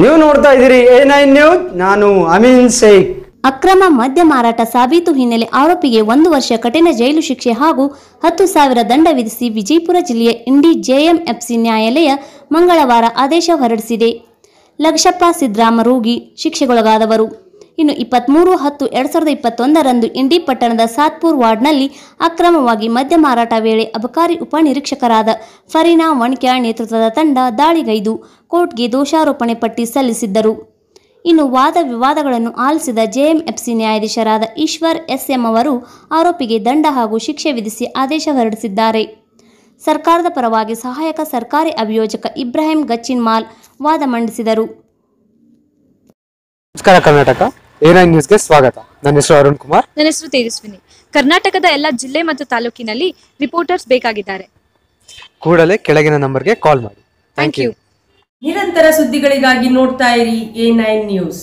ನೀವು ನೋಡ್ತಾ ಇದ್ದೀರಿ ಏ ನೈನ್ ನ್ಯೂಸ್ ನಾನು ಅಮೀನ್ ಸೇಖ್ ಅಕ್ರಮ ಮದ್ಯ ಮಾರಾಟ ಸಾಬೀತು ಹಿನ್ನೆಲೆ ಆರೋಪಿಗೆ ಒಂದು ವರ್ಷ ಕಠಿಣ ಜೈಲು ಶಿಕ್ಷೆ ಹಾಗೂ ಹತ್ತು ಸಾವಿರ ದಂಡ ವಿಧಿಸಿ ವಿಜಯಪುರ ಜಿಲ್ಲೆಯ ಇಂಡಿ ಜೆಎಂಎಫ್ಸಿ ನ್ಯಾಯಾಲಯ ಮಂಗಳವಾರ ಆದೇಶ ಹೊರಡಿಸಿದೆ ಲಕ್ಷಪ್ಪ ಸಿದ್ದರಾಮ ರೋಗಿ ಶಿಕ್ಷೆಗೊಳಗಾದವರು ಇನ್ನು ಇಪ್ಪತ್ತ್ಮೂರು ಹತ್ತು ಎರಡ್ ಸಾವಿರದ ಇಪ್ಪತ್ತೊಂದರಂದು ಇಂಡಿ ಪಟ್ಟಣದ ಸಾತ್ಪುರ್ ವಾರ್ಡ್ನಲ್ಲಿ ಅಕ್ರಮವಾಗಿ ಮದ್ಯ ಮಾರಾಟ ವೇಳೆ ಅಬಕಾರಿ ಉಪನಿರೀಕ್ಷಕರಾದ ಫರೀನಾ ವಣಕ್ಯಾ ನೇತೃತ್ವದ ತಂಡ ದಾಳಿಗೈದು ಕೋರ್ಟ್ಗೆ ದೋಷಾರೋಪಣೆ ಪಟ್ಟಿ ಸಲ್ಲಿಸಿದ್ದರು ಇನ್ನು ವಾದ ವಿವಾದಗಳನ್ನು ಆಲಿಸಿದ ಜೆಎಂಎಫ್ಸಿ ನ್ಯಾಯಾಧೀಶರಾದ ಈಶ್ವರ್ ಎಸ್ಎಂ ಅವರು ಆರೋಪಿಗೆ ದಂಡ ಹಾಗೂ ಶಿಕ್ಷೆ ವಿಧಿಸಿ ಆದೇಶ ಹೊರಡಿಸಿದ್ದಾರೆ ಸರ್ಕಾರದ ಪರವಾಗಿ ಸಹಾಯಕ ಸರ್ಕಾರಿ ಅಭಿಯೋಜಕ ಇಬ್ರಾಹಿಂ ಗಚ್ಚಿನ್ ಮಾಲ್ ವಾದ ಮಂಡಿಸಿದರು ನಮಸ್ಕಾರ ಕರ್ನಾಟಕ ನ್ಯೂಸ್ ನ್ಯೂಸ್ಗೆ ಸ್ವಾಗತ ನನ್ನ ಹೆಸರು ಅರುಣ್ ಕುಮಾರ್ ನನ್ನ ಹೆಸರು ತೇಜಸ್ವಿನಿ ಕರ್ನಾಟಕದ ಎಲ್ಲ ಜಿಲ್ಲೆ ಮತ್ತು ತಾಲೂಕಿನಲ್ಲಿ ರಿಪೋರ್ಟರ್ಸ್ ಬೇಕಾಗಿದ್ದಾರೆ ಕೂಡಲೇ ಕೆಳಗಿನ ನಂಬರ್ಗೆ ಕಾಲ್ ಮಾಡಿ ಥ್ಯಾಂಕ್ ಯು ನಿರಂತರ ಸುದ್ದಿಗಳಿಗಾಗಿ ನೋಡ್ತಾ ಇರಿ ಎ ನ್ಯೂಸ್